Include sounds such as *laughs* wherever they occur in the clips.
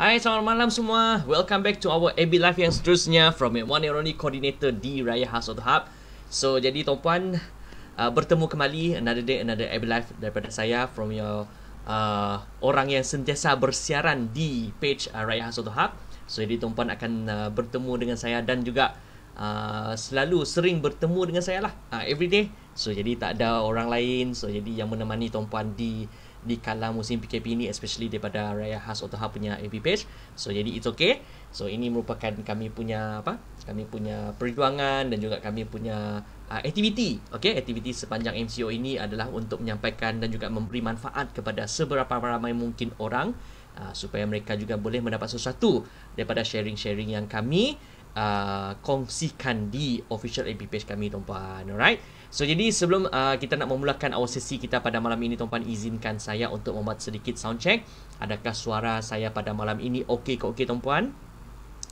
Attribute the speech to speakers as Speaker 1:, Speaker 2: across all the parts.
Speaker 1: Hai selamat malam semua Welcome back to our AB Life yang seterusnya From your one and only coordinator di Raya House of the Hub So jadi Tuan Puan uh, Bertemu kembali another day another AB Life Daripada saya from your uh, Orang yang sentiasa bersiaran di page uh, Raya House of the Hub So jadi Tuan Puan akan uh, bertemu dengan saya dan juga uh, Selalu sering bertemu dengan saya lah uh, Everyday So jadi tak ada orang lain So jadi yang menemani Tuan Puan di di kala musim PKP ini especially daripada Raya Has Otoha punya FB page. So jadi it's okay. So ini merupakan kami punya apa? Kami punya perjuangan dan juga kami punya uh, aktiviti. Okay, aktiviti sepanjang MCO ini adalah untuk menyampaikan dan juga memberi manfaat kepada seberapa ramai mungkin orang uh, supaya mereka juga boleh mendapat sesuatu daripada sharing-sharing yang kami uh, kongsikan di official FB page kami tuan-puan. Alright. So jadi sebelum uh, kita nak memulakan awal sesi kita pada malam ini tuan-puan izinkan saya untuk membuat sedikit sound check. Adakah suara saya pada malam ini okey ke okey tuan-puan?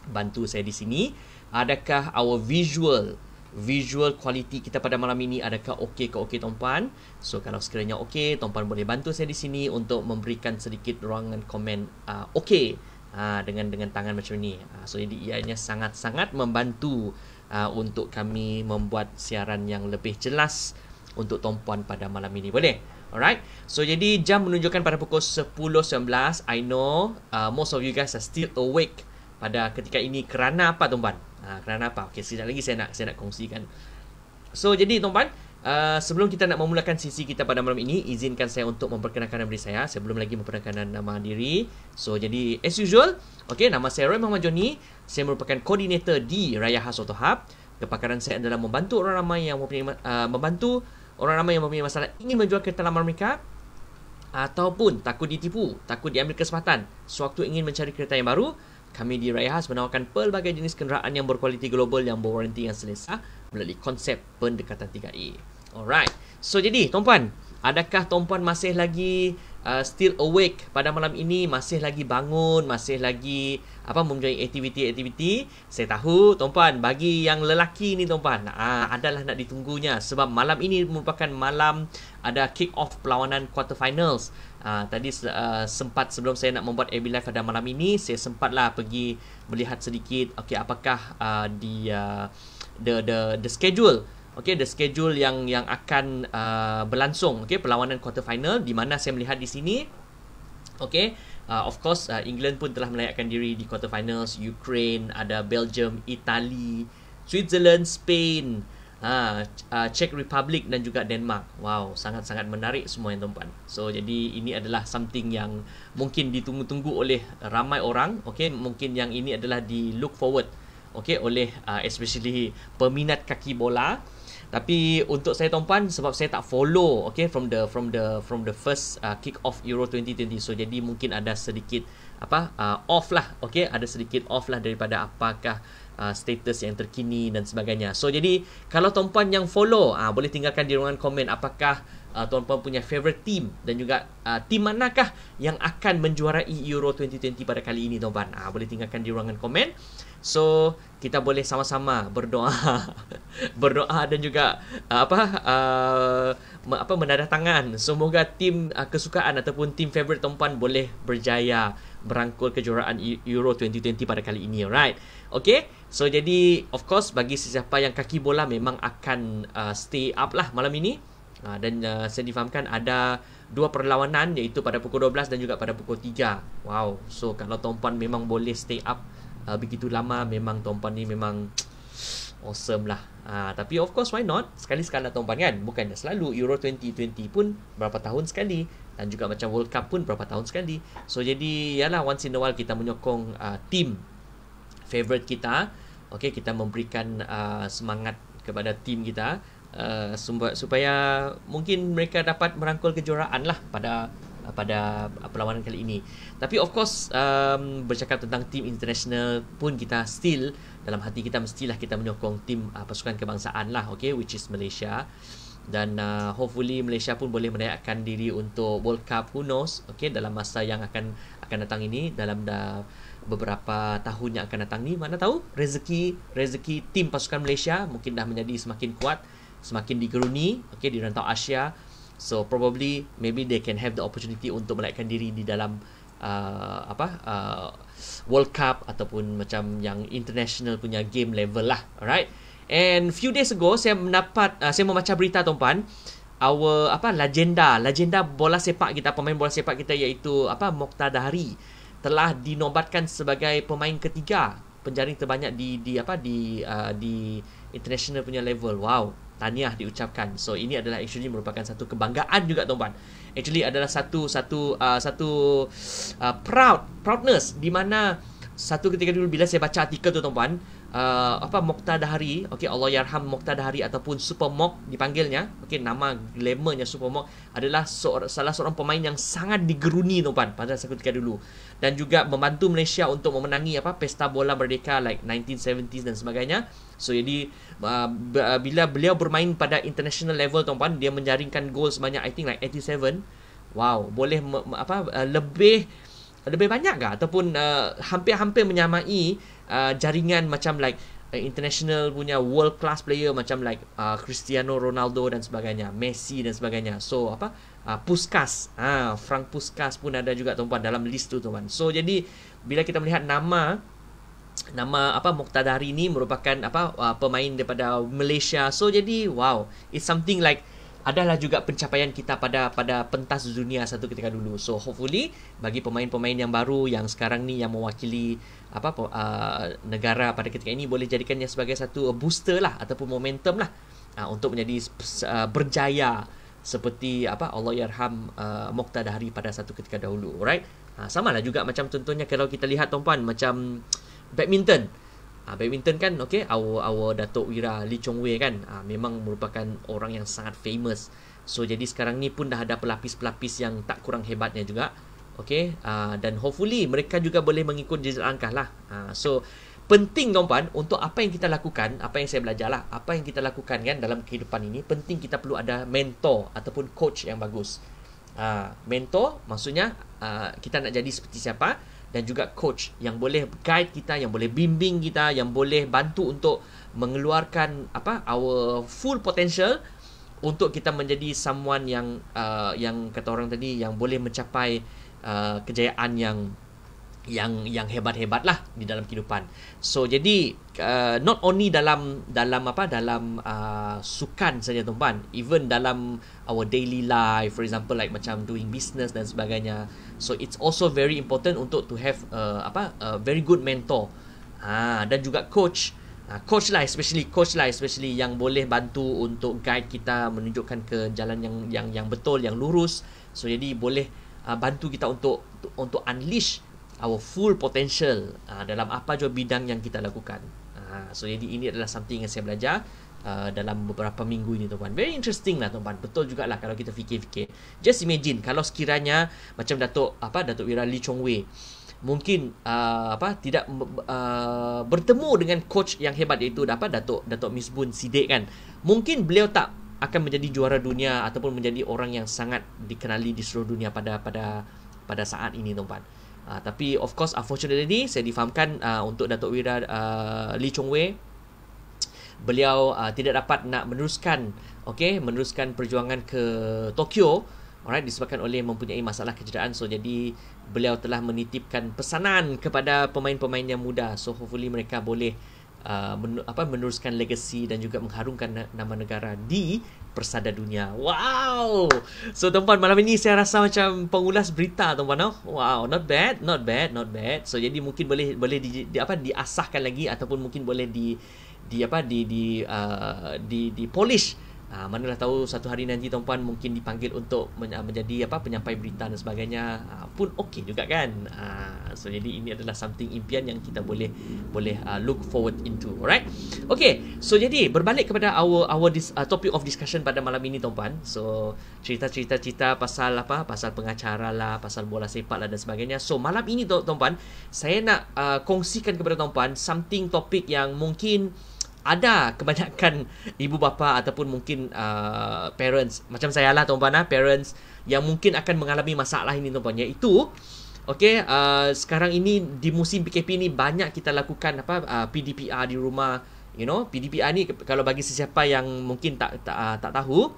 Speaker 1: Bantu saya di sini. Adakah our visual visual quality kita pada malam ini adakah okey ke okey tuan-puan? So kalau sekiranya okey, tuan-puan boleh bantu saya di sini untuk memberikan sedikit ruangan komen uh, okey uh, dengan dengan tangan macam ni. Uh, so jadi ianya sangat-sangat membantu uh, untuk kami membuat siaran yang lebih jelas untuk tuan-puan pada malam ini boleh alright so jadi jam menunjukkan pada pukul 10.19 i know uh, most of you guys are still awake pada ketika ini kerana apa tuan-puan uh, ah, kerana apa Okay, sekejap lagi saya nak saya nak kongsikan so jadi tuan-puan Ah, sebelum kita nak memulakan sisi kita pada malam ini, izinkan saya untuk memperkenalkan diri saya Saya belum lagi memperkenalkan nama diri. So jadi as usual, okay, nama saya Roy Muhammad Joni. Saya merupakan koordinator di Raya Khas Auto Hub. Kepakaran saya adalah membantu orang ramai yang mempunyai, uh, membantu orang ramai yang mempunyai masalah ingin menjual kereta lama mereka ataupun takut ditipu, takut diambil kesempatan sewaktu ingin mencari kereta yang baru, kami di Raya Khas menawarkan pelbagai jenis kenderaan yang berkualiti global yang berwaranti yang selesa melalui konsep pendekatan 3A. Alright. So jadi, tuan-puan, adakah tuan-puan masih lagi uh, still awake pada malam ini, masih lagi bangun, masih lagi apa mempunyai aktiviti-aktiviti? Saya tahu tuan-puan bagi yang lelaki ni tuan-puan, uh, adalah nak ditunggunya sebab malam ini merupakan malam ada kick off perlawanan quarter finals uh, ah, tadi uh, sempat sebelum saya nak membuat AB live pada malam ini saya sempatlah pergi melihat sedikit okey apakah uh, di uh, the the the schedule okey the schedule yang yang akan uh, berlangsung okey perlawanan quarter final di mana saya melihat di sini okey Uh, of course uh, England pun telah melayakkan diri di quarter finals Ukraine ada Belgium Itali, Switzerland Spain Ha, ah, Czech Republic dan juga Denmark. Wow, sangat-sangat menarik semua yang tuan-tuan. So, jadi ini adalah something yang mungkin ditunggu-tunggu oleh ramai orang. Okay, mungkin yang ini adalah di look forward. Okay, oleh uh, especially peminat kaki bola. Tapi untuk saya Tompan sebab saya tak follow okay, from the from the from the first uh, ah, kick off Euro 2020. So, jadi mungkin ada sedikit apa uh, off lah. Okay, ada sedikit off lah daripada apakah uh, status yang terkini dan sebagainya. So jadi kalau tuan-puan yang follow uh, boleh tinggalkan di ruangan komen apakah uh, tuan-puan punya favorite team dan juga uh, team manakah yang akan menjuarai Euro 2020 pada kali ini tuan-puan. Uh, boleh tinggalkan di ruangan komen. So kita boleh sama-sama berdoa *laughs* berdoa dan juga uh, apa uh, apa tangan. semoga tim uh, kesukaan ataupun tim favorite tempan boleh berjaya berangkul kejuaraan Euro 2020 pada kali ini, alright? Okay, so jadi of course bagi sesiapa yang kaki bola memang akan uh, stay up lah malam ini uh, dan uh, saya difahamkan ada dua perlawanan iaitu pada pukul 12 dan juga pada pukul 3. Wow, so kalau tuan memang boleh stay up uh, begitu lama memang tuan ni memang *tsk* awesome lah. Uh, tapi of course why not sekali-sekala tuan kan bukannya selalu Euro 2020 pun berapa tahun sekali dan juga macam World Cup pun berapa tahun sekali. So jadi yalah once in a while kita menyokong uh, team favorite kita. okay kita memberikan uh, semangat kepada team kita uh, supaya mungkin mereka dapat merangkul kejuaraan lah pada uh, pada uh, perlawanan kali ini. Tapi of course um, bercakap tentang tim international pun kita still dalam hati kita mestilah kita menyokong tim uh, pasukan kebangsaan lah okay which is Malaysia dan uh, hopefully Malaysia pun boleh merayakan diri untuk World Cup who knows okay dalam masa yang akan akan datang ini dalam dah uh, beberapa tahun yang akan datang ni mana tahu rezeki rezeki tim pasukan Malaysia mungkin dah menjadi semakin kuat semakin digeruni okay di rantau Asia so probably maybe they can have the opportunity untuk melekatkan diri di dalam uh, apa uh, World Cup ataupun macam yang international punya game level lah alright And few days ago saya mendapat uh, saya membaca berita tuan-puan our apa legenda legenda bola sepak kita pemain bola sepak kita iaitu apa Moktadari telah dinobatkan sebagai pemain ketiga penjaring terbanyak di di apa di uh, di international punya level. Wow, tahniah diucapkan. So ini adalah actually merupakan satu kebanggaan juga tuan-puan. Actually adalah satu satu uh, satu uh, proud proudness di mana satu ketika dulu bila saya baca artikel tu tuan-puan uh, apa Moktadahari okey Allah yarham Moktadahari ataupun Super Mok dipanggilnya okey nama glamournya Super Mok adalah seorang, salah seorang pemain yang sangat digeruni tuan pada satu ketika dulu dan juga membantu Malaysia untuk memenangi apa pesta bola merdeka like 1970s dan sebagainya so jadi uh, bila beliau bermain pada international level tuan dia menjaringkan gol sebanyak I think like 87 wow boleh apa lebih lebih banyak ke ataupun uh, hampir-hampir menyamai uh, jaringan macam like uh, international punya world class player macam like uh, Cristiano Ronaldo dan sebagainya, Messi dan sebagainya. So apa uh, Puskas, ah uh, Frank Puskas pun ada juga tuan-tuan dalam list tu tuan-tuan. So jadi bila kita melihat nama nama apa Muktadari ni merupakan apa uh, pemain daripada Malaysia. So jadi wow, it's something like adalah juga pencapaian kita pada pada pentas dunia satu ketika dulu. So hopefully bagi pemain-pemain yang baru yang sekarang ni yang mewakili apa uh, negara pada ketika ini boleh jadikannya sebagai satu booster lah ataupun momentum lah uh, untuk menjadi uh, berjaya seperti apa Allah yarham uh, Mokhtar Dahri pada satu ketika dahulu, right? Uh, sama lah juga macam contohnya kalau kita lihat tuan-puan macam badminton. Ah uh, badminton kan okay, our our Datuk Wira Lee Chong Wei kan uh, memang merupakan orang yang sangat famous. So jadi sekarang ni pun dah ada pelapis-pelapis yang tak kurang hebatnya juga. okay. uh, dan hopefully mereka juga boleh mengikut jejak langkah lah. Uh, so penting kawan untuk apa yang kita lakukan, apa yang saya belajar lah, apa yang kita lakukan kan dalam kehidupan ini penting kita perlu ada mentor ataupun coach yang bagus. Uh, mentor maksudnya uh, kita nak jadi seperti siapa? dan juga coach yang boleh guide kita yang boleh bimbing kita yang boleh bantu untuk mengeluarkan apa our full potential untuk kita menjadi someone yang uh, yang kata orang tadi yang boleh mencapai uh, kejayaan yang yang yang hebat-hebat lah di dalam kehidupan. So jadi uh, not only dalam dalam apa dalam uh, sukan saja tuan even dalam our daily life for example like macam doing business dan sebagainya. So it's also very important untuk to have uh, apa a very good mentor. Ha dan juga coach. Uh, coach lah especially coach lah especially yang boleh bantu untuk guide kita menunjukkan ke jalan yang yang yang betul yang lurus. So jadi boleh uh, bantu kita untuk untuk unleash our full potential uh, dalam apa jua bidang yang kita lakukan. Uh, so jadi ini adalah something yang saya belajar uh, dalam beberapa minggu ini tuan-tuan. Very interesting lah tuan-tuan. Betul jugalah kalau kita fikir-fikir. Just imagine kalau sekiranya macam Datuk apa Datuk Wira Lee Chong Wei mungkin uh, apa tidak uh, bertemu dengan coach yang hebat iaitu apa Datuk Datuk Miss Boon Sidik kan. Mungkin beliau tak akan menjadi juara dunia ataupun menjadi orang yang sangat dikenali di seluruh dunia pada pada pada saat ini tuan-tuan. Uh, tapi of course unfortunately ni saya difahamkan uh, untuk Datuk Wira uh, Lee Chong Wei beliau uh, tidak dapat nak meneruskan okey meneruskan perjuangan ke Tokyo alright disebabkan oleh mempunyai masalah kecederaan so jadi beliau telah menitipkan pesanan kepada pemain-pemain yang muda so hopefully mereka boleh Uh, menur- apa meneruskan legasi dan juga mengharumkan na- nama negara di persada dunia. Wow. So tuan-tuan malam ini saya rasa macam pengulas berita tuan-tuan. Oh. Wow, not bad, not bad, not bad. So jadi mungkin boleh boleh di, di apa diasahkan lagi ataupun mungkin boleh di di apa di di uh, di di polish Uh, manalah tahu satu hari nanti tuan puan mungkin dipanggil untuk men- ah, menjadi apa penyampai berita dan sebagainya uh, pun okey juga kan uh, so jadi ini adalah something impian yang kita boleh boleh uh, look forward into alright okey so jadi berbalik kepada our our this uh, topic of discussion pada malam ini tuan puan so cerita-cerita cerita pasal apa pasal pengacara lah pasal bola sepak lah dan sebagainya so malam ini tuan puan saya nak uh, kongsikan kepada tuan puan something topik yang mungkin ada kebanyakan ibu bapa ataupun mungkin uh, parents macam saya lah tuan-puan lah, parents yang mungkin akan mengalami masalah ini tuan-puan itu, Okey, uh, sekarang ini di musim PKP ni banyak kita lakukan apa uh, PDPR di rumah, you know, PDPR ni kalau bagi sesiapa yang mungkin tak tak, uh, tak tahu,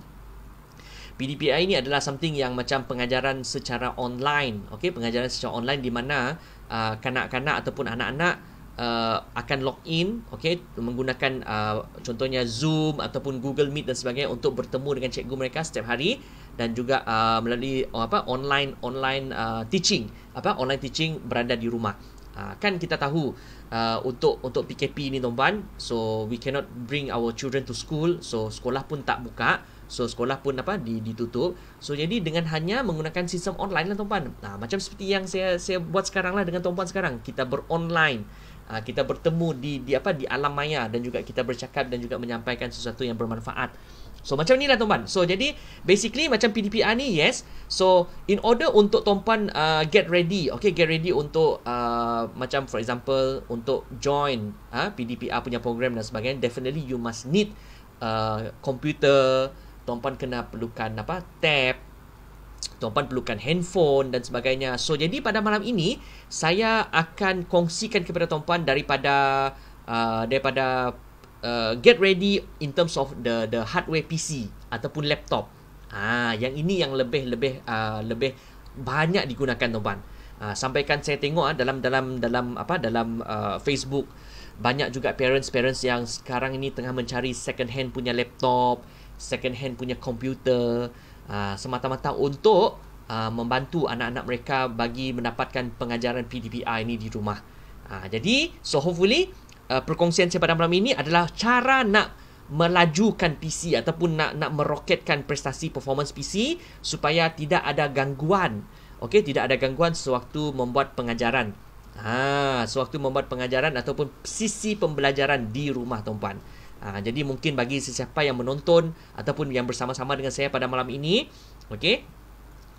Speaker 1: PDPR ini adalah something yang macam pengajaran secara online, okey, pengajaran secara online di mana uh, kanak-kanak ataupun anak-anak uh, akan log in okay, menggunakan uh, contohnya Zoom ataupun Google Meet dan sebagainya untuk bertemu dengan cikgu mereka setiap hari dan juga uh, melalui oh, apa online online uh, teaching apa online teaching berada di rumah uh, kan kita tahu uh, untuk untuk PKP ini tuan so we cannot bring our children to school so sekolah pun tak buka so sekolah pun apa ditutup so jadi dengan hanya menggunakan sistem online lah tuan nah macam seperti yang saya saya buat sekarang lah dengan tuan sekarang kita beronline uh, kita bertemu di di apa di alam maya dan juga kita bercakap dan juga menyampaikan sesuatu yang bermanfaat. So macam inilah tuan-tuan. So jadi basically macam PDPR ni yes. So in order untuk tuan-tuan uh, ah, get ready, okay get ready untuk uh, macam for example untuk join uh, PDPR punya program dan sebagainya, definitely you must need uh, computer, tuan-tuan kena perlukan apa? tab, Tuan Puan perlukan handphone dan sebagainya. So, jadi pada malam ini, saya akan kongsikan kepada Tuan Puan daripada, uh, daripada uh, get ready in terms of the the hardware PC ataupun laptop. Ah, yang ini yang lebih lebih uh, lebih banyak digunakan tuan. Uh, ah, sampaikan saya tengok uh, dalam dalam dalam apa dalam uh, Facebook banyak juga parents parents yang sekarang ini tengah mencari second hand punya laptop, second hand punya komputer. Ah, semata-mata untuk uh, membantu anak-anak mereka bagi mendapatkan pengajaran PDPI ini di rumah. Uh, jadi, so hopefully uh, perkongsian saya pada malam ini adalah cara nak melajukan PC ataupun nak nak meroketkan prestasi performance PC supaya tidak ada gangguan. Okey, tidak ada gangguan sewaktu membuat pengajaran. Ha, sewaktu membuat pengajaran ataupun sisi pembelajaran di rumah tuan-puan. Uh, jadi mungkin bagi sesiapa yang menonton ataupun yang bersama-sama dengan saya pada malam ini, okey.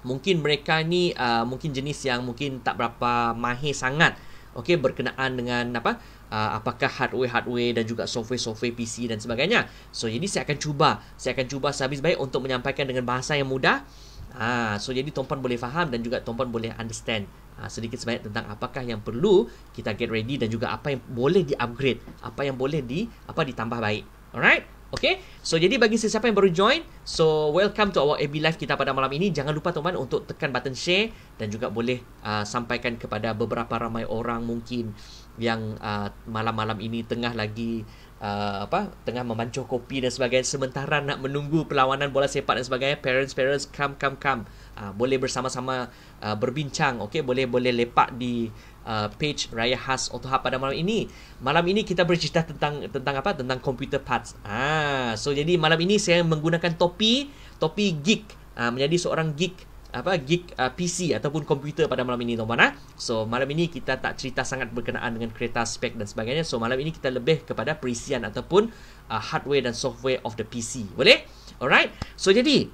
Speaker 1: Mungkin mereka ni uh, mungkin jenis yang mungkin tak berapa mahir sangat okey berkenaan dengan apa uh, apakah hardware-hardware dan juga software-software PC dan sebagainya. So jadi saya akan cuba, saya akan cuba sehabis baik untuk menyampaikan dengan bahasa yang mudah. Ah uh, so jadi tuan boleh faham dan juga tuan boleh understand uh, sedikit sebanyak tentang apakah yang perlu kita get ready dan juga apa yang boleh di upgrade, apa yang boleh di apa ditambah baik. Alright? Okay, so jadi bagi sesiapa yang baru join, so welcome to our AB Live kita pada malam ini. Jangan lupa teman untuk tekan button share dan juga boleh uh, sampaikan kepada beberapa ramai orang mungkin yang uh, malam-malam ini tengah lagi uh, apa tengah memancuh kopi dan sebagainya sementara nak menunggu perlawanan bola sepak dan sebagainya. Parents, parents, come, come, come uh, boleh bersama-sama uh, berbincang okay? boleh boleh lepak di uh, page Raya Khas Otoha pada malam ini malam ini kita bercerita tentang tentang apa tentang computer parts ah so jadi malam ini saya menggunakan topi topi geek uh, menjadi seorang geek apa geek uh, PC ataupun komputer pada malam ini tuan-tuan ah. So malam ini kita tak cerita sangat berkenaan dengan kereta spek dan sebagainya. So malam ini kita lebih kepada perisian ataupun uh, hardware dan software of the PC. Boleh? Alright. So jadi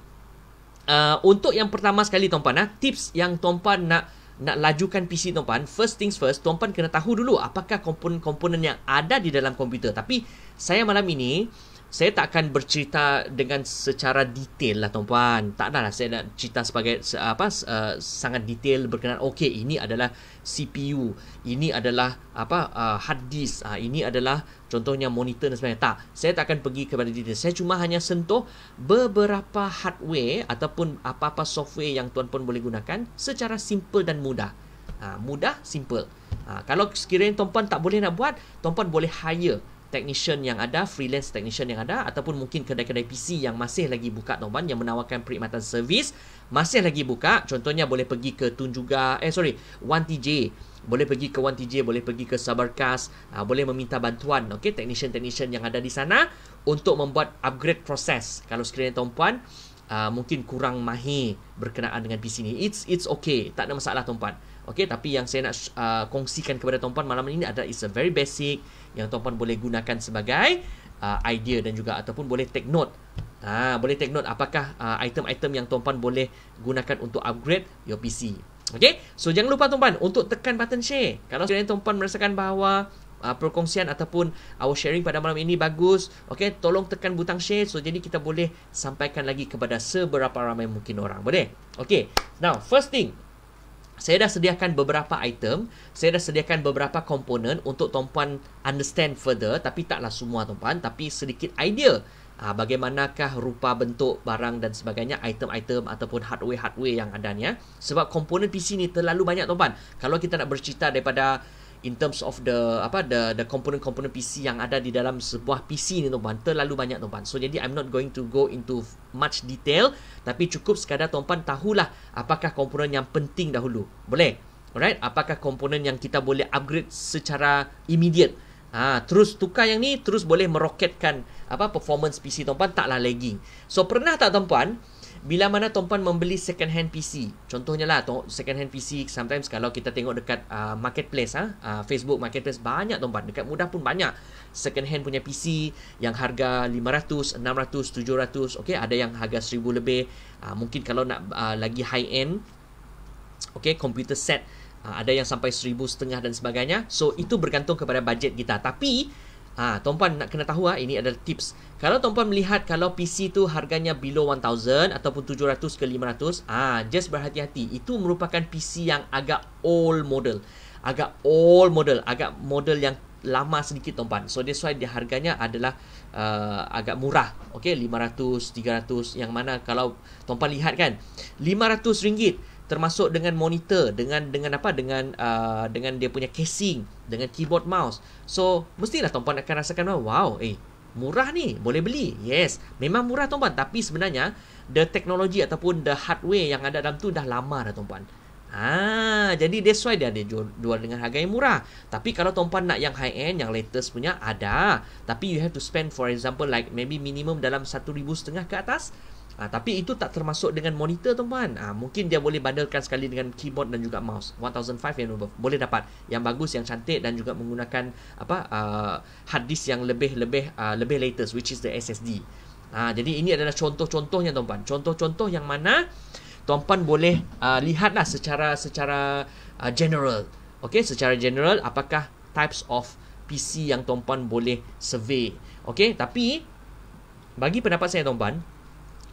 Speaker 1: Uh, untuk yang pertama sekali tuan-puan, ah, tips yang tuan-puan nak nak lajukan PC tuan-puan, first things first, tuan-puan kena tahu dulu apakah komponen-komponen yang ada di dalam komputer. Tapi saya malam ini saya tak akan bercerita dengan secara detail lah tuan-puan. Tak adalah saya nak cerita sebagai apa uh, sangat detail berkenaan okey ini adalah CPU, ini adalah apa uh, hard disk, uh, ini adalah Contohnya monitor dan sebagainya. Tak, saya tak akan pergi kepada detail. Saya cuma hanya sentuh beberapa hardware ataupun apa-apa software yang tuan pun boleh gunakan secara simple dan mudah. Ha, mudah, simple. Ha, kalau sekiranya tuan pun tak boleh nak buat, tuan pun boleh hire technician yang ada, freelance technician yang ada ataupun mungkin kedai-kedai PC yang masih lagi buka tuan-tuan yang menawarkan perkhidmatan servis masih lagi buka. Contohnya boleh pergi ke Tun juga, eh sorry, 1TJ. Boleh pergi ke 1TJ, boleh pergi ke Sabarkas, uh, boleh meminta bantuan, okey, technician-technician yang ada di sana untuk membuat upgrade proses. Kalau sekiranya tuan-tuan uh, ah, mungkin kurang mahir berkenaan dengan PC ni, it's it's okay, tak ada masalah tuan-tuan. Okay, tapi yang saya nak uh, kongsikan kepada tuan-puan malam ini adalah is a very basic yang tuan-puan boleh gunakan sebagai uh, idea dan juga ataupun boleh take note. Ha, boleh take note apakah uh, item-item yang tuan-puan boleh gunakan untuk upgrade your PC. Okay, so jangan lupa tuan-puan untuk tekan button share. Kalau sekiranya tuan-puan merasakan bahawa Uh, perkongsian ataupun our sharing pada malam ini bagus okey tolong tekan butang share so jadi kita boleh sampaikan lagi kepada seberapa ramai mungkin orang boleh okey now first thing saya dah sediakan beberapa item, saya dah sediakan beberapa komponen untuk tuan-puan understand further tapi taklah semua tuan-puan tapi sedikit idea uh, bagaimanakah rupa bentuk barang dan sebagainya item-item ataupun hardware-hardware yang ada ni ya. Sebab komponen PC ni terlalu banyak tuan-puan. Kalau kita nak bercerita daripada in terms of the apa the the component-component PC yang ada di dalam sebuah PC ni tuan terlalu banyak tuan so jadi I'm not going to go into much detail tapi cukup sekadar tuan tahulah apakah komponen yang penting dahulu boleh alright apakah komponen yang kita boleh upgrade secara immediate Ha, terus tukar yang ni terus boleh meroketkan apa performance PC tuan-puan taklah lagging. So pernah tak tuan-puan bila mana tuan-puan membeli second hand PC contohnya lah second hand PC sometimes kalau kita tengok dekat uh, marketplace ha? uh, Facebook marketplace banyak tuan-puan dekat mudah pun banyak second hand punya PC yang harga 500 600 700 okay, ada yang harga 1000 lebih uh, mungkin kalau nak uh, lagi high end okay, computer set uh, ada yang sampai 1000 setengah dan sebagainya so itu bergantung kepada budget kita tapi Ha, tuan-puan nak kena tahu ha, ini adalah tips. Kalau tuan-puan melihat kalau PC tu harganya below 1000 ataupun 700 ke 500, ah ha, just berhati-hati. Itu merupakan PC yang agak old model. Agak old model, agak model yang lama sedikit tuan-puan. So that's why dia harganya adalah uh, agak murah. Okey, 500, 300 yang mana kalau tuan-puan lihat kan, 500 ringgit termasuk dengan monitor dengan dengan apa dengan uh, dengan dia punya casing dengan keyboard mouse so mestilah tuan-puan akan rasakan wow eh murah ni boleh beli yes memang murah tuan-puan tapi sebenarnya the technology ataupun the hardware yang ada dalam tu dah lama dah tuan-puan ah jadi that's why dia ada jual, dengan harga yang murah tapi kalau tuan-puan nak yang high end yang latest punya ada tapi you have to spend for example like maybe minimum dalam setengah ke atas Ha, tapi itu tak termasuk dengan monitor tuan-tuan. Ha, ah, mungkin dia boleh bundlekan sekali dengan keyboard dan juga mouse. 1005 yang above. Boleh dapat yang bagus, yang cantik dan juga menggunakan apa uh, hard disk yang lebih-lebih uh, lebih latest which is the SSD. Ha, jadi ini adalah contoh-contohnya tuan-tuan. Contoh-contoh yang mana tuan-tuan boleh uh, lihatlah secara secara uh, general. Okey, secara general apakah types of PC yang tuan-tuan boleh survey. Okey, tapi bagi pendapat saya tuan-tuan,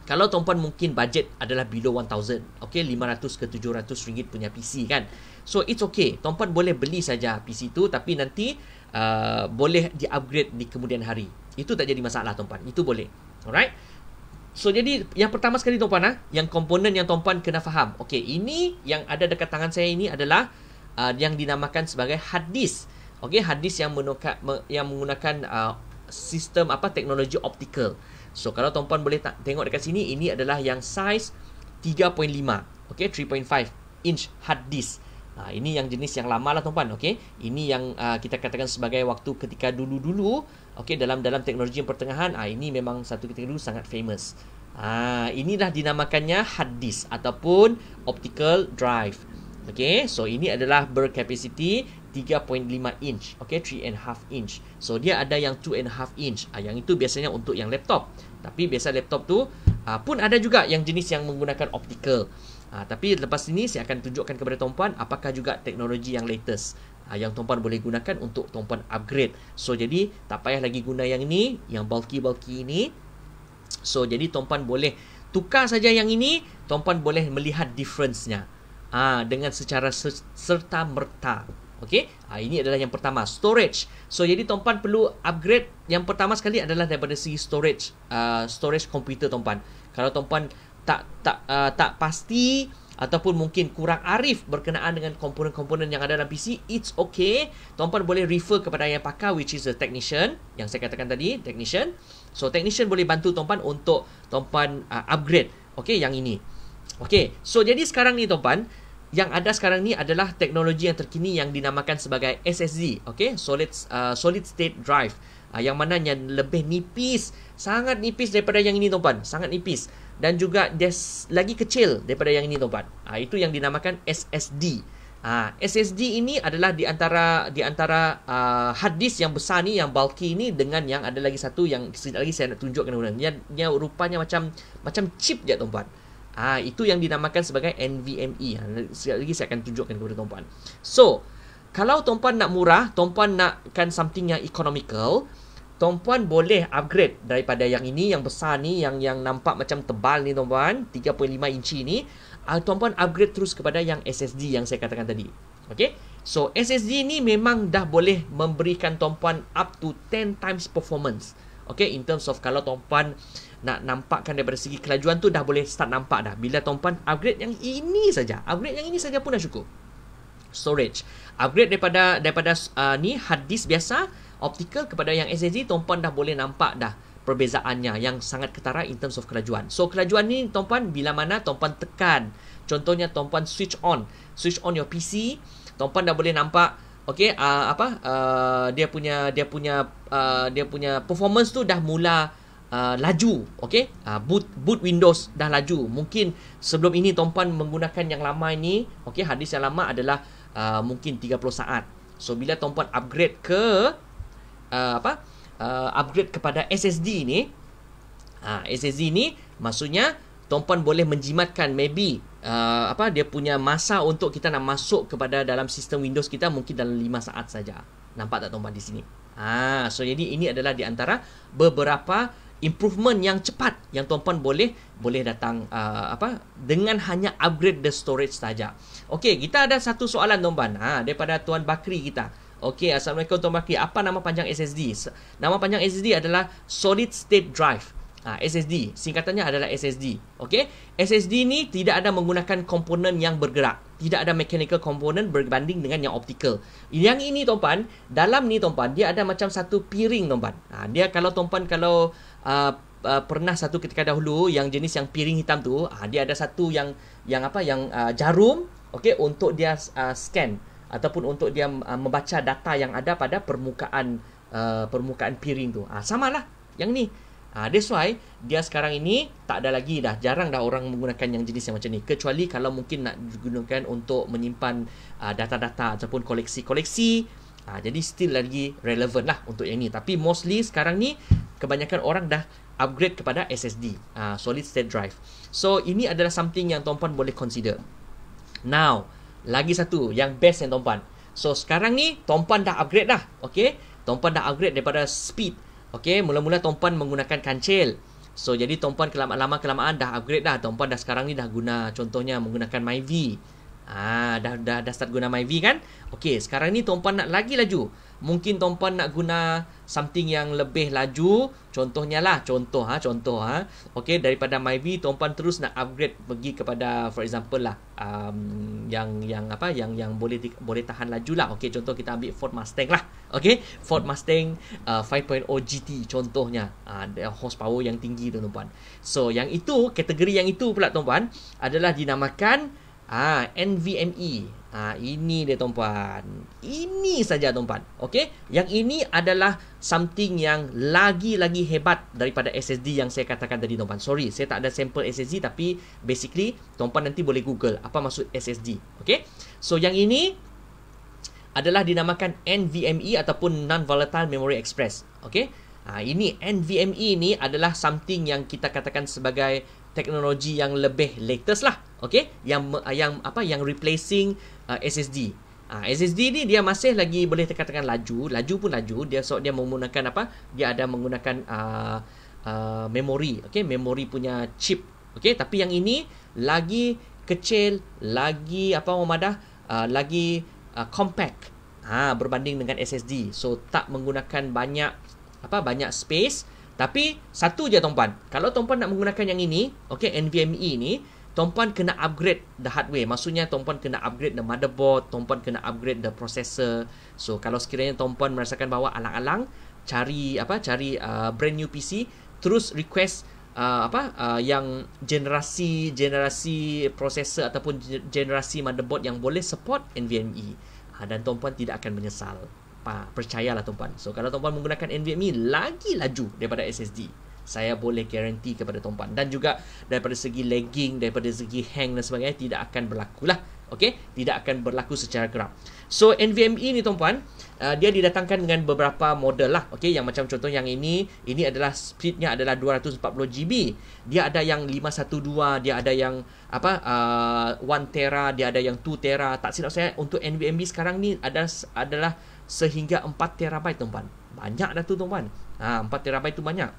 Speaker 1: kalau tuan-puan mungkin budget adalah below 1000 okey 500 ke 700 ringgit punya PC kan so it's okay tuan-puan boleh beli saja PC tu tapi nanti uh, boleh di upgrade di kemudian hari itu tak jadi masalah tuan-puan itu boleh alright so jadi yang pertama sekali tuan-puan ah yang komponen yang tuan-puan kena faham okey ini yang ada dekat tangan saya ini adalah uh, yang dinamakan sebagai hard disk okey hard disk yang, menuka, yang menggunakan uh, sistem apa teknologi optical So kalau tuan-puan boleh tengok dekat sini ini adalah yang size 3.5, okay, 3.5 inch hard disk. Ha, ini yang jenis yang lama lah tuan-puan, okey. Ini yang uh, kita katakan sebagai waktu ketika dulu-dulu, okay? dalam dalam teknologi yang pertengahan, ha, ini memang satu ketika dulu sangat famous. ha, inilah dinamakannya hard disk ataupun optical drive. okay? so ini adalah berkapasiti 3.5 inch okay 3 and half inch so dia ada yang 2 and half inch uh, yang itu biasanya untuk yang laptop tapi biasa laptop tu uh, pun ada juga yang jenis yang menggunakan optical uh, tapi lepas ini saya akan tunjukkan kepada tuan-puan apakah juga teknologi yang latest uh, yang tuan-puan boleh gunakan untuk tuan-puan upgrade so jadi tak payah lagi guna yang ini yang bulky-bulky ini so jadi tuan-puan boleh tukar saja yang ini tuan-puan boleh melihat difference-nya Ah, dengan secara serta merta. Okey, ha, ini adalah yang pertama storage. So jadi tompan perlu upgrade yang pertama sekali adalah daripada segi storage, uh, storage komputer tompan. Kalau tompan tak tak uh, tak pasti ataupun mungkin kurang arif berkenaan dengan komponen-komponen yang ada dalam PC, it's okay. Tompan boleh refer kepada yang pakar which is a technician yang saya katakan tadi, technician. So technician boleh bantu tompan untuk tompan uh, upgrade. Okey, yang ini. Okey. So jadi sekarang ni tompan, yang ada sekarang ni adalah teknologi yang terkini yang dinamakan sebagai SSD, okay? Solid uh, Solid State Drive. Uh, yang mana yang lebih nipis, sangat nipis daripada yang ini tuan-tuan, sangat nipis dan juga dia lagi kecil daripada yang ini tuan-tuan. Uh, ah, itu yang dinamakan SSD. Uh, ah, SSD ini adalah di antara di antara uh, hard disk yang besar ni yang bulky ni dengan yang ada lagi satu yang lagi saya nak tunjukkan kepada anda, ia rupanya macam macam chip je tuan-tuan. Ah ha, itu yang dinamakan sebagai NVMe. Ah, sekali lagi saya akan tunjukkan kepada tuan-tuan. So, kalau tuan-puan nak murah, tuan-puan nakkan something yang economical, tuan-puan boleh upgrade daripada yang ini yang besar ni yang yang nampak macam tebal ni tuan-puan, 3.5 inci ni, ah tuan-puan upgrade terus kepada yang SSD yang saya katakan tadi. Okay? So, SSD ni memang dah boleh memberikan tuan-puan up to 10 times performance. Okay, in terms of kalau tuan-puan nak nampakkan daripada segi kelajuan tu dah boleh start nampak dah bila tompan upgrade yang ini saja upgrade yang ini saja pun dah cukup storage upgrade daripada daripada uh, ni hard disk biasa optical kepada yang SSD tompan dah boleh nampak dah perbezaannya yang sangat ketara in terms of kelajuan so kelajuan ni tompan bila mana tompan tekan contohnya tompan switch on switch on your PC tompan dah boleh nampak Okay, uh, apa uh, dia punya dia punya uh, dia punya performance tu dah mula uh, laju okay, uh, boot boot windows dah laju mungkin sebelum ini tuan menggunakan yang lama ini okay, hadis yang lama adalah uh, mungkin 30 saat so bila tuan upgrade ke uh, apa uh, upgrade kepada SSD ini, uh, SSD ini, maksudnya tuan boleh menjimatkan maybe Uh, apa dia punya masa untuk kita nak masuk kepada dalam sistem Windows kita mungkin dalam lima saat saja. Nampak tak tuan-tuan di sini? Ah, so jadi ini adalah di antara beberapa improvement yang cepat yang tuan-puan boleh boleh datang uh, apa dengan hanya upgrade the storage saja. Okey, kita ada satu soalan tuan-puan ha, daripada tuan Bakri kita. Okey, assalamualaikum tuan Bakri. Apa nama panjang SSD? Nama panjang SSD adalah solid state drive. Ha, SSD, singkatannya adalah SSD. Okey, SSD ni tidak ada menggunakan komponen yang bergerak. Tidak ada mechanical component berbanding dengan yang optical. Yang ini tuan-puan, dalam ni tuan-puan, dia ada macam satu piring tuan-puan. Ha, dia kalau tuan-puan kalau uh, uh, pernah satu ketika dahulu yang jenis yang piring hitam tu uh, dia ada satu yang yang apa yang uh, jarum okey untuk dia uh, scan ataupun untuk dia uh, membaca data yang ada pada permukaan uh, permukaan piring tu. Ah uh, samalah yang ni. Ah uh, that's why dia sekarang ini tak ada lagi dah jarang dah orang menggunakan yang jenis yang macam ni kecuali kalau mungkin nak digunakan untuk menyimpan uh, data-data ataupun koleksi-koleksi Ha, jadi still lagi relevant lah untuk yang ni. Tapi mostly sekarang ni kebanyakan orang dah upgrade kepada SSD, uh, ha, solid state drive. So ini adalah something yang tuan-puan boleh consider. Now, lagi satu yang best yang tuan-puan. So sekarang ni tuan-puan dah upgrade dah. Okay, tuan-puan dah upgrade daripada speed. Okay, mula-mula tuan-puan menggunakan kancil. So jadi tuan-puan kelamaan-lamaan kelamaan dah upgrade dah. Tuan-puan dah sekarang ni dah guna contohnya menggunakan MyVee. Ah, dah dah dah start guna MyV kan? Okey, sekarang ni tuan nak lagi laju. Mungkin tuan nak guna something yang lebih laju. Contohnya lah, contoh ha, contoh ha. Okey, daripada MyV tuan terus nak upgrade pergi kepada for example lah um, yang yang apa yang yang boleh di, boleh tahan laju lah. Okey, contoh kita ambil Ford Mustang lah. Okey, Ford Mustang uh, 5.0 GT contohnya. Ah, uh, horsepower yang tinggi tuan-tuan. So, yang itu kategori yang itu pula tuan adalah dinamakan Ah, ha, NVMe. Ah, ha, ini dia tuan-puan. Ini saja tuan-puan. Okey, yang ini adalah something yang lagi-lagi hebat daripada SSD yang saya katakan tadi tuan-puan. Sorry, saya tak ada sampel SSD tapi basically tuan-puan nanti boleh Google apa maksud SSD. Okey. So yang ini adalah dinamakan NVMe ataupun Non Volatile Memory Express. Okey. Ha, ini NVMe ini adalah something yang kita katakan sebagai teknologi yang lebih latest lah okey yang ah, yang apa yang replacing uh, SSD Ah ha, SSD ah, ni dia masih lagi boleh dikatakan laju, laju pun laju dia sebab so dia menggunakan apa? Dia ada menggunakan a uh, uh, ah, memory, okey, memory punya chip. Okey, tapi yang ini lagi kecil, lagi apa memadah, uh, lagi uh, compact. Ha berbanding dengan SSD. So tak menggunakan banyak apa banyak space, tapi satu je tuan-tuan. Kalau tuan-tuan nak menggunakan yang ini, okey NVMe ni, Tuan-puan kena upgrade the hardware. Maksudnya tuan-puan kena upgrade the motherboard, tuan-puan kena upgrade the processor. So kalau sekiranya tuan-puan merasakan bahawa alang-alang cari apa cari uh, brand new PC, terus request uh, apa uh, yang generasi generasi processor ataupun generasi motherboard yang boleh support NVMe. Uh, ah, dan tuan-puan tidak akan menyesal. Pa, percayalah tuan-puan. So kalau tuan-puan menggunakan NVMe lagi laju daripada SSD saya boleh garanti kepada tompan dan juga daripada segi lagging daripada segi hang dan sebagainya tidak akan berlaku lah okey tidak akan berlaku secara kerap so NVMe ni tompan uh, dia didatangkan dengan beberapa model lah okay? yang macam contoh yang ini ini adalah speednya adalah 240 GB dia ada yang 512 dia ada yang apa uh, 1 tera dia ada yang 2 tera tak silap saya untuk NVMe sekarang ni ada adalah sehingga 4 terabyte tompan banyak dah tu tompan ha 4 terabyte tu banyak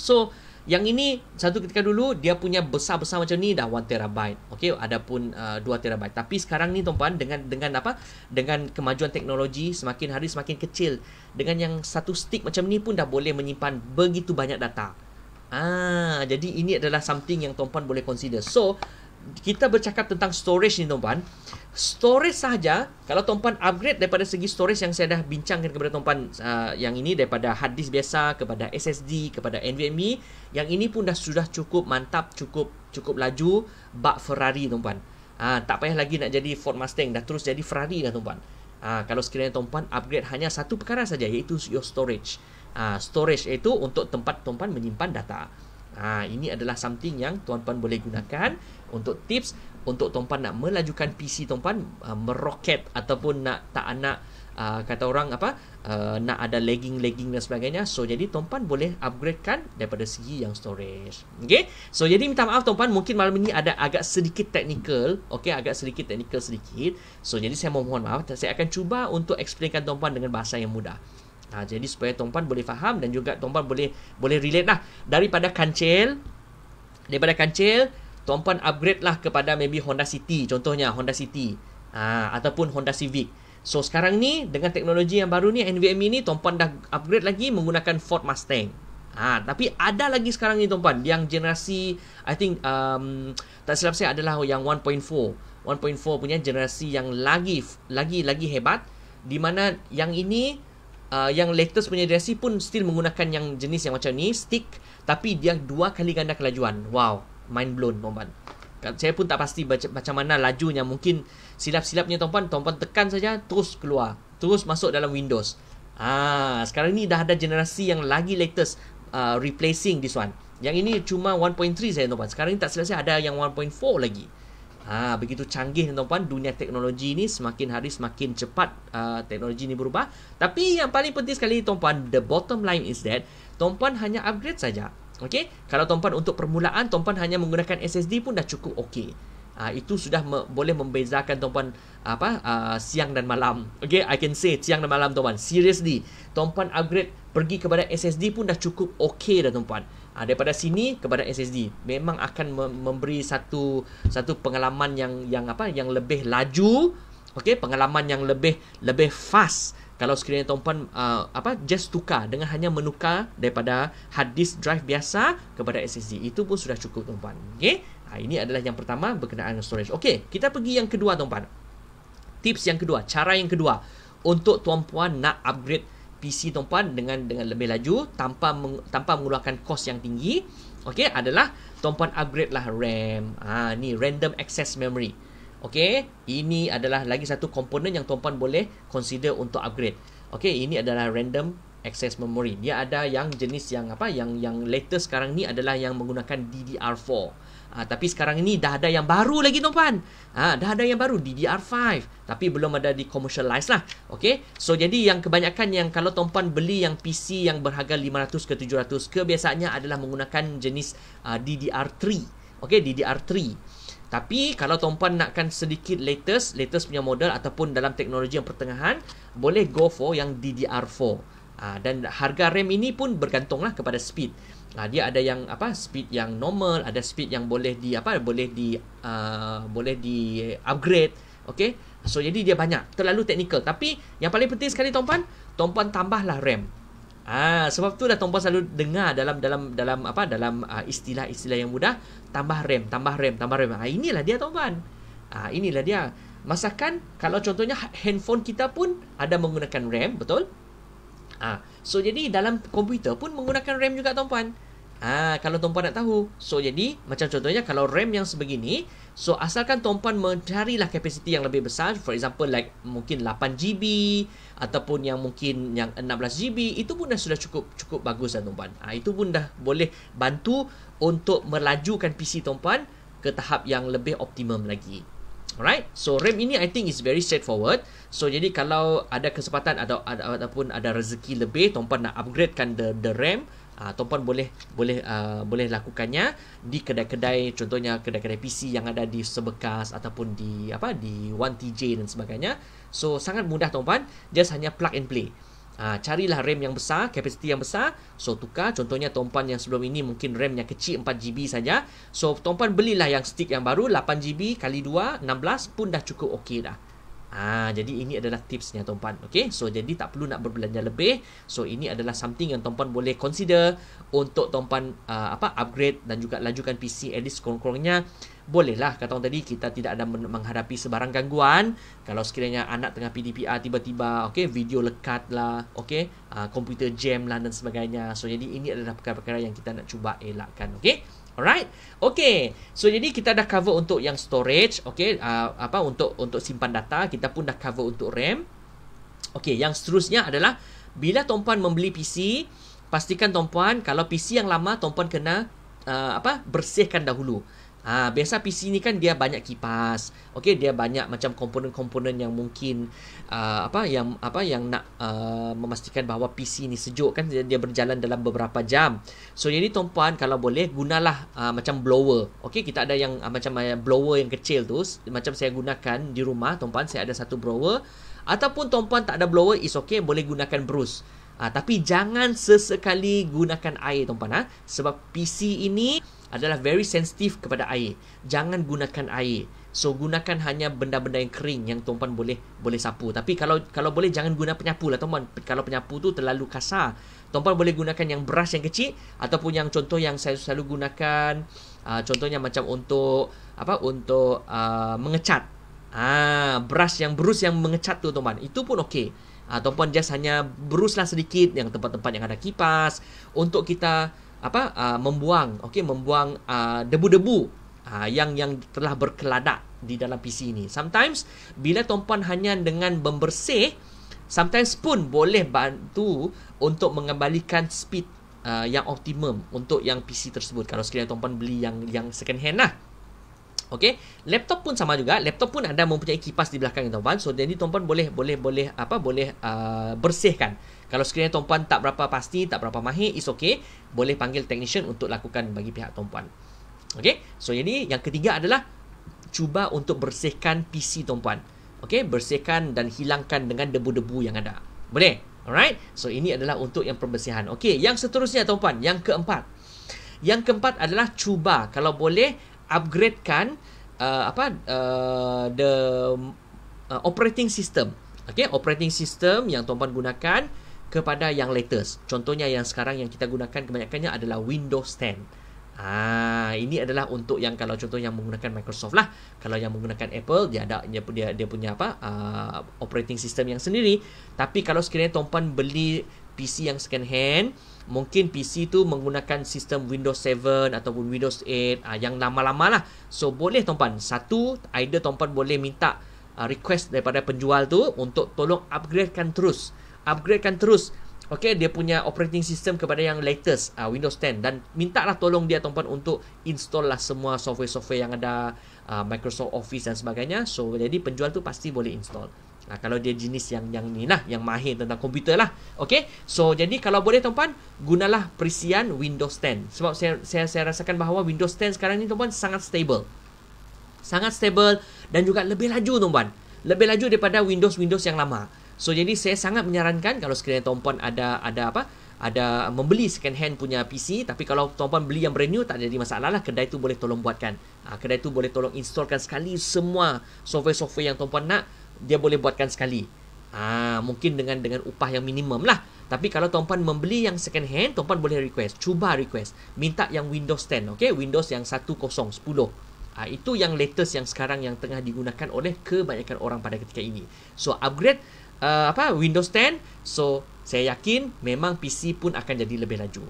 Speaker 1: So yang ini satu ketika dulu dia punya besar-besar macam ni dah 1 terabyte. Okey, ada pun uh, 2 terabyte. Tapi sekarang ni tuan-puan dengan dengan apa? Dengan kemajuan teknologi semakin hari semakin kecil. Dengan yang satu stick macam ni pun dah boleh menyimpan begitu banyak data. Ah, jadi ini adalah something yang tuan-puan boleh consider. So, kita bercakap tentang storage ni tuan-puan storage sahaja kalau tuan-puan upgrade daripada segi storage yang saya dah bincangkan kepada tuan-puan uh, yang ini daripada hard disk biasa kepada SSD kepada NVMe yang ini pun dah sudah cukup mantap cukup cukup laju bak Ferrari tuan-puan uh, tak payah lagi nak jadi Ford Mustang dah terus jadi Ferrari lah, tuan-puan uh, kalau sekiranya tuan-puan upgrade hanya satu perkara saja iaitu your storage uh, storage iaitu untuk tempat tuan-puan menyimpan data Ha, ini adalah something yang tuan-puan boleh gunakan untuk tips untuk tuan-puan nak melajukan PC tuan-puan uh, meroket ataupun nak tak nak uh, kata orang apa uh, nak ada lagging-lagging dan sebagainya. So jadi tuan-puan boleh upgradekan daripada segi yang storage. Okey. So jadi minta maaf tuan-puan mungkin malam ini ada agak sedikit technical, okey agak sedikit technical sedikit. So jadi saya mohon maaf saya akan cuba untuk explainkan tuan-puan dengan bahasa yang mudah. Ha, jadi supaya tuan-puan boleh faham dan juga tuan-puan boleh boleh relate lah daripada kancil daripada kancil tuan-puan upgrade lah kepada maybe Honda City contohnya Honda City ha, ataupun Honda Civic so sekarang ni dengan teknologi yang baru ni NVMe ni tuan-puan dah upgrade lagi menggunakan Ford Mustang ha, tapi ada lagi sekarang ni tuan-puan yang generasi I think um, tak silap saya adalah yang 1.4 1.4 punya generasi yang lagi lagi lagi hebat di mana yang ini uh, yang latest punya DRC pun still menggunakan yang jenis yang macam ni stick tapi dia dua kali ganda kelajuan wow mind blown tuan kan, saya pun tak pasti baca, macam mana lajunya mungkin silap-silapnya tuan-puan tuan tekan saja terus keluar terus masuk dalam Windows Ah, sekarang ni dah ada generasi yang lagi latest uh, replacing this one. Yang ini cuma 1.3 saya tuan-tuan. Sekarang ni tak selesai ada yang 1.4 lagi. Ha, begitu canggih tuan-tuan dunia teknologi ni semakin hari semakin cepat uh, teknologi ni berubah. Tapi yang paling penting sekali tuan-tuan the bottom line is that tuan-tuan hanya upgrade saja. Okey? Kalau tuan-tuan untuk permulaan tuan-tuan hanya menggunakan SSD pun dah cukup okey. Ha, itu sudah me- boleh membezakan tuan-tuan apa uh, siang dan malam. Okey, I can say siang dan malam tuan-tuan. Seriously, tuan-tuan upgrade pergi kepada SSD pun dah cukup okey dah tuan-tuan. Ha, daripada sini kepada SSD memang akan memberi satu satu pengalaman yang yang apa yang lebih laju okey pengalaman yang lebih lebih fast kalau sekiranya tuan-tuan uh, ah, apa just tukar dengan hanya menukar daripada hard disk drive biasa kepada SSD itu pun sudah cukup tuan-tuan okey ha, ini adalah yang pertama berkenaan dengan storage okey kita pergi yang kedua tuan-tuan tips yang kedua cara yang kedua untuk tuan-puan nak upgrade PC tuan-puan dengan dengan lebih laju tanpa meng, tanpa mengeluarkan kos yang tinggi okey adalah tuan-puan upgrade lah RAM ha ni random access memory okey ini adalah lagi satu komponen yang tuan-puan boleh consider untuk upgrade okey ini adalah random access memory dia ada yang jenis yang apa yang yang latest sekarang ni adalah yang menggunakan DDR4 Ha, tapi sekarang ini dah ada yang baru lagi tuan-puan. Ha, dah ada yang baru DDR5 tapi belum ada di commercialize lah. Okey. So jadi yang kebanyakan yang kalau tuan-puan beli yang PC yang berharga 500 ke 700 ke biasanya adalah menggunakan jenis uh, ah, DDR3. Okey, DDR3. Tapi kalau tuan-puan nakkan sedikit latest, latest punya model ataupun dalam teknologi yang pertengahan, boleh go for yang DDR4. Ha, dan harga RAM ini pun bergantunglah kepada speed. Ha, dia ada yang apa speed yang normal, ada speed yang boleh di apa boleh di uh, boleh di upgrade, okey. So jadi dia banyak, terlalu teknikal. Tapi yang paling penting sekali tuan-puan, tuan-puan tambahlah RAM. Ah ha, sebab tu dah tuan-puan selalu dengar dalam dalam dalam apa dalam uh, istilah-istilah yang mudah, tambah RAM, tambah RAM, tambah RAM. Ah Ha, inilah dia tuan-puan. Ah ha, inilah dia. Masakan kalau contohnya ha-, handphone kita pun ada menggunakan RAM, betul? Ha. So jadi dalam komputer pun menggunakan RAM juga tuan-puan. Ah, ha, kalau tuan-puan nak tahu. So jadi macam contohnya kalau RAM yang sebegini, so asalkan tuan-puan mencarilah kapasiti yang lebih besar, for example like mungkin 8GB ataupun yang mungkin yang 16GB itu pun dah sudah cukup cukup bagus dah tuan-puan. Ah ha, itu pun dah boleh bantu untuk melajukan PC tuan-puan ke tahap yang lebih optimum lagi. Alright, so RAM ini I think is very straightforward. So jadi kalau ada kesempatan atau ada, ataupun ada rezeki lebih, tompan nak upgradekan the the RAM, uh, ah, tompan boleh boleh uh, boleh lakukannya di kedai-kedai, contohnya kedai-kedai PC yang ada di sebekas ataupun di apa di 1TJ dan sebagainya. So sangat mudah tompan, just hanya plug and play ha, carilah RAM yang besar, kapasiti yang besar. So, tukar. Contohnya, tompan yang sebelum ini mungkin RAM yang kecil 4GB saja. So, tompan belilah yang stick yang baru 8GB kali 2, 16 pun dah cukup okey dah. Ah, jadi ini adalah tipsnya tompan. Okey. So jadi tak perlu nak berbelanja lebih. So ini adalah something yang tompan boleh consider untuk tompan uh, ah, apa upgrade dan juga lajukan PC at least kurang-kurangnya bolehlah kata orang tadi kita tidak ada menghadapi sebarang gangguan kalau sekiranya anak tengah PDPR tiba-tiba okey video lekatlah, lah okey ah, komputer uh, jam lah dan sebagainya so jadi ini adalah perkara-perkara yang kita nak cuba elakkan okey Alright. Okay. So jadi kita dah cover untuk yang storage, okay. Uh, ah, apa untuk untuk simpan data, kita pun dah cover untuk RAM. Okay. Yang seterusnya adalah bila tuan membeli PC, pastikan tuan kalau PC yang lama tuan kena uh, apa bersihkan dahulu. Ha, biasa PC ni kan dia banyak kipas. Okey, dia banyak macam komponen-komponen yang mungkin uh, apa yang apa yang nak uh, memastikan bahawa PC ni sejuk kan dia berjalan dalam beberapa jam. So jadi tuan-puan kalau boleh gunalah uh, macam blower. Okey, kita ada yang uh, macam uh, blower yang kecil tu macam saya gunakan di rumah tuan-puan saya ada satu blower ataupun tuan-puan tak ada blower is okay boleh gunakan brush. Uh, tapi jangan sesekali gunakan air tuan-puan ha? sebab PC ini adalah very sensitive kepada air. Jangan gunakan air. So gunakan hanya benda-benda yang kering yang tuan boleh boleh sapu. Tapi kalau kalau boleh jangan guna penyapu lah tuan Kalau penyapu tu terlalu kasar. Tuan boleh gunakan yang brush yang kecil ataupun yang contoh yang saya selalu gunakan uh, contohnya macam untuk apa untuk uh, mengecat. Ah, brush yang berus yang mengecat tu tuan Itu pun okey. Ataupun ah, just hanya beruslah sedikit yang tempat-tempat yang ada kipas untuk kita apa uh, membuang okey membuang ah, debu-debu uh, yang yang telah berkeladak di dalam PC ini sometimes bila tuan hanya dengan membersih sometimes pun boleh bantu untuk mengembalikan speed uh, yang optimum untuk yang PC tersebut kalau sekiranya tuan beli yang yang second hand lah Okey, laptop pun sama juga. Laptop pun anda mempunyai kipas di belakang tuan-tuan. So, jadi tuan-tuan boleh boleh boleh apa boleh uh, bersihkan. Kalau sekiranya tuan-puan tak berapa pasti, tak berapa mahir, it's okay. Boleh panggil technician untuk lakukan bagi pihak tuan-puan. Okay? So, jadi yang ketiga adalah cuba untuk bersihkan PC tuan-puan. Okay? Bersihkan dan hilangkan dengan debu-debu yang ada. Boleh? Alright? So, ini adalah untuk yang pembersihan. Okay, yang seterusnya tuan-puan, yang keempat. Yang keempat adalah cuba kalau boleh upgradekan uh, apa uh, the uh, operating system. Okay, operating system yang tuan-puan gunakan kepada yang latest. Contohnya yang sekarang yang kita gunakan kebanyakannya adalah Windows 10. Ah, ini adalah untuk yang kalau contoh yang menggunakan Microsoft lah. Kalau yang menggunakan Apple dia ada dia, dia, dia punya apa? Uh, operating system yang sendiri. Tapi kalau sekiranya tompan beli PC yang second hand, mungkin PC tu menggunakan sistem Windows 7 ataupun Windows 8 uh, ah, yang lama-lama lah. So boleh tompan satu idea tompan boleh minta uh, request daripada penjual tu untuk tolong upgradekan terus upgradekan terus okay, dia punya operating system kepada yang latest uh, Windows 10 dan mintalah tolong dia tuan-tuan untuk install lah semua software-software yang ada uh, Microsoft Office dan sebagainya so jadi penjual tu pasti boleh install Nah, kalau dia jenis yang yang ni lah yang mahir tentang komputer lah okay. so jadi kalau boleh tuan-tuan gunalah perisian Windows 10 sebab saya saya saya rasakan bahawa Windows 10 sekarang ni tuan-tuan sangat stable sangat stable dan juga lebih laju tuan-tuan lebih laju daripada Windows Windows yang lama So jadi saya sangat menyarankan kalau sekiranya tuan-puan ada ada apa ada membeli second hand punya PC tapi kalau tuan-puan beli yang brand new tak jadi masalah lah kedai tu boleh tolong buatkan. Ha, kedai tu boleh tolong installkan sekali semua software-software yang tuan-puan nak dia boleh buatkan sekali. Ah ha, mungkin dengan dengan upah yang minimum lah. Tapi kalau tuan-puan membeli yang second hand, tuan-puan boleh request. Cuba request. Minta yang Windows 10, okay? Windows yang 1.0.10. Ha, ah, itu yang latest yang sekarang yang tengah digunakan oleh kebanyakan orang pada ketika ini. So upgrade uh, apa Windows 10 so saya yakin memang PC pun akan jadi lebih laju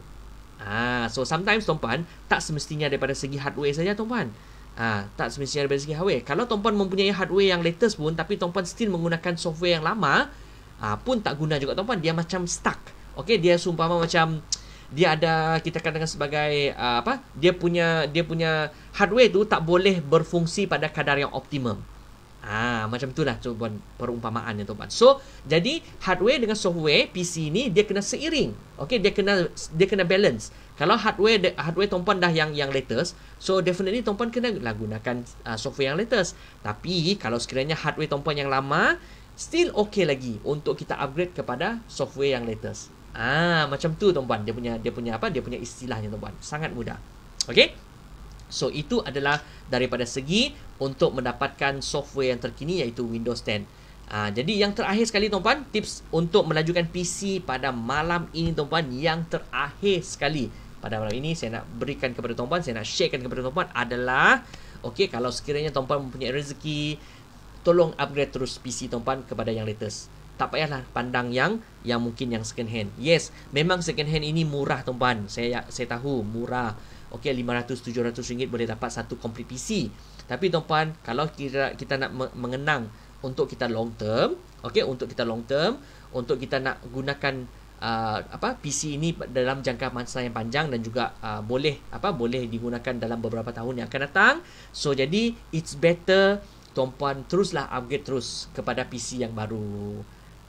Speaker 1: ah so sometimes tuan tak semestinya daripada segi hardware saja tuan ah tak semestinya daripada segi hardware kalau tuan mempunyai hardware yang latest pun tapi tuan still menggunakan software yang lama ah pun tak guna juga tuan dia macam stuck okey dia seumpama macam dia ada kita katakan sebagai uh, apa dia punya dia punya hardware tu tak boleh berfungsi pada kadar yang optimum Ah macam itulah cuban perumpamaan ni tuan. So jadi hardware dengan software PC ni dia kena seiring. okay? dia kena dia kena balance. Kalau hardware hardware tuan dah yang yang latest, so definitely tuan kena lah gunakan uh, software yang latest. Tapi kalau sekiranya hardware tuan yang lama still okay lagi untuk kita upgrade kepada software yang latest. Ah macam tu tuan dia punya dia punya apa dia punya istilahnya tuan. Sangat mudah. okay? So itu adalah daripada segi untuk mendapatkan software yang terkini iaitu Windows 10. Ha, ah, jadi yang terakhir sekali tuan-puan, tips untuk melajukan PC pada malam ini tuan-puan, yang terakhir sekali pada malam ini saya nak berikan kepada tuan-puan, saya nak sharekan kepada tuan-puan adalah okey kalau sekiranya tuan-puan mempunyai rezeki tolong upgrade terus PC tuan-puan kepada yang latest. Tak payahlah pandang yang yang mungkin yang second hand. Yes, memang second hand ini murah tuan-puan. Saya saya tahu murah. Okey 500 700 ringgit boleh dapat satu complete PC. Tapi tuan-puan, kalau kita, kita nak mengenang untuk kita long term, okey, untuk kita long term, untuk kita nak gunakan uh, apa PC ini dalam jangka masa yang panjang dan juga uh, boleh apa boleh digunakan dalam beberapa tahun yang akan datang. So jadi it's better tuan-puan teruslah upgrade terus kepada PC yang baru.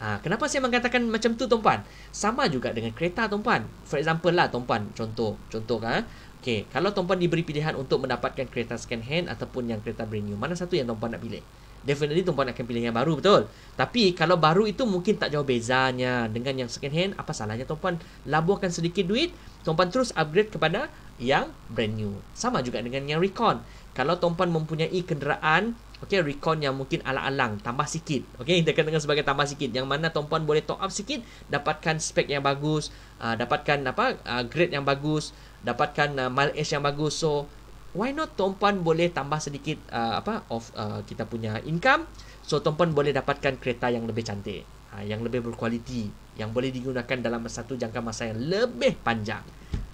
Speaker 1: Ha, kenapa saya mengatakan macam tu tuan-puan? Sama juga dengan kereta tuan-puan. For example lah tuan-puan, contoh, contoh kan. Okay, kalau tuan-puan diberi pilihan untuk mendapatkan kereta second hand ataupun yang kereta brand new, mana satu yang tuan-puan nak pilih? Definitely tuan-puan akan pilih yang baru, betul? Tapi kalau baru itu mungkin tak jauh bezanya dengan yang second hand, apa salahnya tuan-puan laburkan sedikit duit, tuan-puan terus upgrade kepada yang brand new. Sama juga dengan yang Recon. Kalau tuan-puan mempunyai kenderaan Okay, recon yang mungkin alang-alang Tambah sikit Okay, kita dengan sebagai tambah sikit Yang mana tuan-puan boleh top up sikit Dapatkan spek yang bagus uh, Dapatkan apa uh, grade yang bagus Dapatkan uh, mileage yang bagus So, why not tuan-puan boleh tambah sedikit uh, Apa, of uh, kita punya income So, tuan-puan boleh dapatkan kereta yang lebih cantik uh, Yang lebih berkualiti Yang boleh digunakan dalam satu jangka masa yang lebih panjang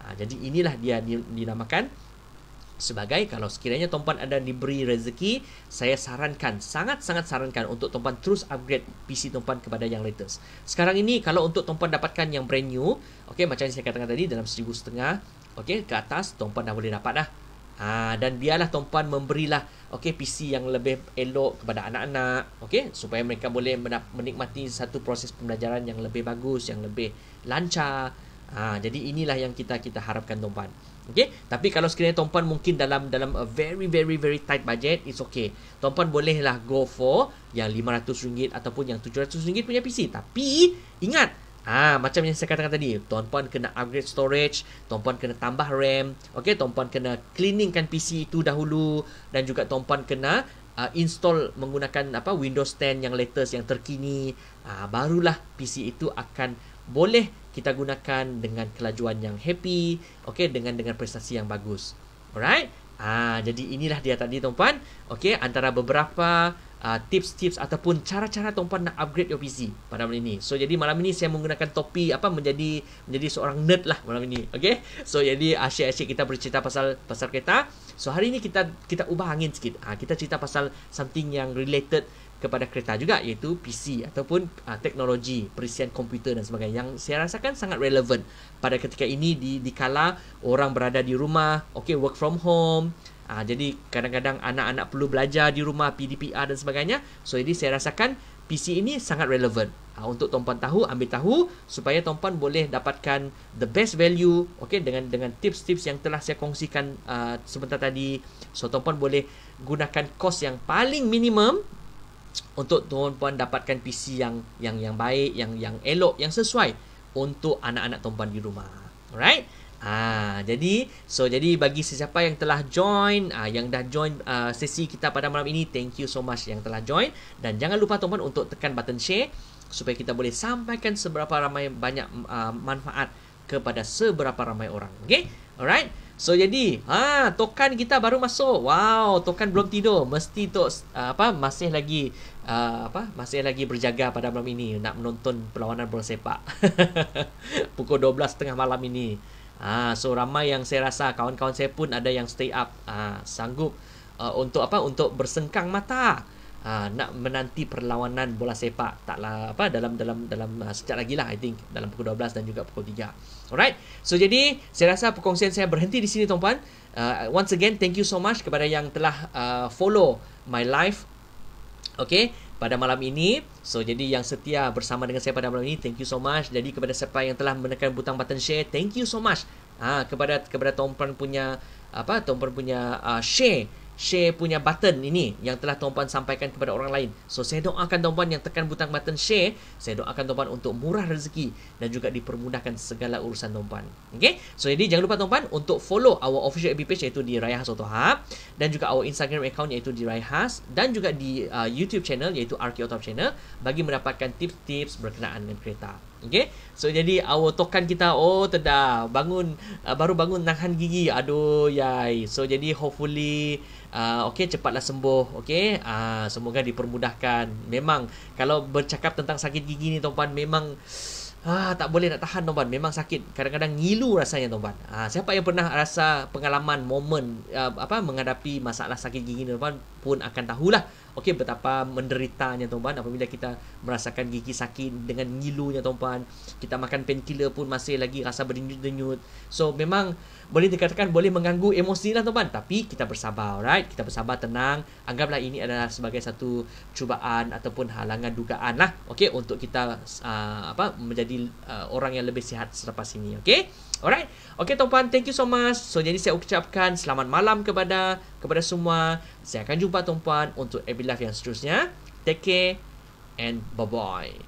Speaker 1: Ha, jadi inilah dia dinamakan sebagai kalau sekiranya tuan ada diberi rezeki, saya sarankan, sangat-sangat sarankan untuk tuan terus upgrade PC tuan kepada yang latest. Sekarang ini kalau untuk tuan dapatkan yang brand new, okay macam yang saya katakan tadi dalam seribu setengah, okay ke atas tuan dah boleh dapat dah. Ha, dan biarlah tuan memberilah okay PC yang lebih elok kepada anak-anak, okay supaya mereka boleh menikmati satu proses pembelajaran yang lebih bagus, yang lebih lancar. Ha, jadi inilah yang kita kita harapkan tuan-puan. Okey, tapi kalau sekiranya tuan mungkin dalam dalam a very very very tight budget, it's okay. tuan bolehlah go for yang rm ringgit ataupun yang rm ringgit punya PC. Tapi ingat, ah ha, macam yang saya katakan tadi, tuan kena upgrade storage, tuan kena tambah RAM, okey, tuan kena cleaningkan PC itu dahulu dan juga tuan kena Uh, install menggunakan apa Windows 10 yang latest yang terkini uh, barulah PC itu akan boleh kita gunakan dengan kelajuan yang happy okey dengan dengan prestasi yang bagus alright ah jadi inilah dia tadi tuan-tuan okey antara beberapa uh, tips-tips ataupun cara-cara tuan-tuan nak upgrade your PC pada malam ini so jadi malam ini saya menggunakan topi apa menjadi menjadi seorang nerd lah malam ini okey so jadi ah, asyik-asyik kita bercerita pasal pasal kereta so hari ini kita kita ubah angin sikit ah ha, kita cerita pasal something yang related kepada kereta juga iaitu PC ataupun uh, teknologi perisian komputer dan sebagainya yang saya rasakan sangat relevan pada ketika ini di di kala orang berada di rumah okay work from home uh, jadi kadang-kadang anak-anak perlu belajar di rumah PDPR dan sebagainya so jadi saya rasakan PC ini sangat relevan uh, untuk tompan tahu ambil tahu supaya tompan boleh dapatkan the best value okay dengan dengan tips-tips yang telah saya kongsikan uh, sebentar tadi so tompan boleh gunakan kos yang paling minimum untuk tuan puan dapatkan PC yang yang yang baik yang yang elok yang sesuai untuk anak-anak tuan puan di rumah alright Ah, jadi so jadi bagi sesiapa yang telah join ah, yang dah join ah, sesi kita pada malam ini thank you so much yang telah join dan jangan lupa tuan-tuan untuk tekan button share supaya kita boleh sampaikan seberapa ramai banyak ah, manfaat kepada seberapa ramai orang okay? alright So jadi, ha token kita baru masuk. Wow, token belum tidur. Mesti tok ah, apa masih lagi uh, apa masih lagi berjaga pada malam ini nak menonton perlawanan bola sepak. *laughs* Pukul 12:30 malam ini. Ah, ha, so ramai yang saya rasa kawan-kawan saya pun ada yang stay up ah ha, sanggup uh, untuk apa untuk bersengkang mata. Ha, nak menanti perlawanan bola sepak taklah apa dalam dalam dalam uh, sejak lagi lah I think dalam pukul 12 dan juga pukul 3. Alright. So jadi saya rasa perkongsian saya berhenti di sini tuan-puan. Uh, once again thank you so much kepada yang telah uh, follow my live. Okay pada malam ini. So jadi yang setia bersama dengan saya pada malam ini, thank you so much. Jadi kepada siapa yang telah menekan butang button share, thank you so much. Ah ha, kepada kepada tuan-puan punya apa tuan-puan punya uh, share share punya button ini yang telah tuan-puan sampaikan kepada orang lain. So saya doakan tuan-puan yang tekan butang button share, saya doakan tuan-puan untuk murah rezeki dan juga dipermudahkan segala urusan tuan-puan. Okey? So jadi jangan lupa tuan-puan untuk follow our official FB page iaitu di Raiha Sotoha dan juga our Instagram account iaitu di Raihas dan juga di uh, YouTube channel iaitu RK Otop channel bagi mendapatkan tips-tips berkenaan dengan kereta. Okay So jadi our token kita Oh tedah Bangun uh, Baru bangun Nahan gigi Aduh yai So jadi hopefully Ah, okay cepatlah sembuh Okay, uh, ah, semoga dipermudahkan memang kalau bercakap tentang sakit gigi ni tuan-tuan memang Ah, tak boleh nak tahan tuan memang sakit kadang-kadang ngilu rasanya tuan ah, siapa yang pernah rasa pengalaman moment uh, ah, apa menghadapi masalah sakit gigi tuan pun akan tahulah okey betapa menderitanya tuan-tuan apabila kita merasakan gigi sakit dengan ngilunya tuan-tuan kita makan painkiller pun masih lagi rasa berdenyut-denyut so memang boleh dikatakan boleh mengganggu emosi lah tuan-tuan tapi kita bersabar alright kita bersabar tenang anggaplah ini adalah sebagai satu cubaan ataupun halangan dugaan lah okey untuk kita uh, apa menjadi uh, orang yang lebih sihat selepas ini okey Alright. Okay, tuan-puan. Thank you so much. So, jadi saya ucapkan selamat malam kepada kepada semua. Saya akan jumpa tuan-puan untuk Every Life yang seterusnya. Take care and bye-bye.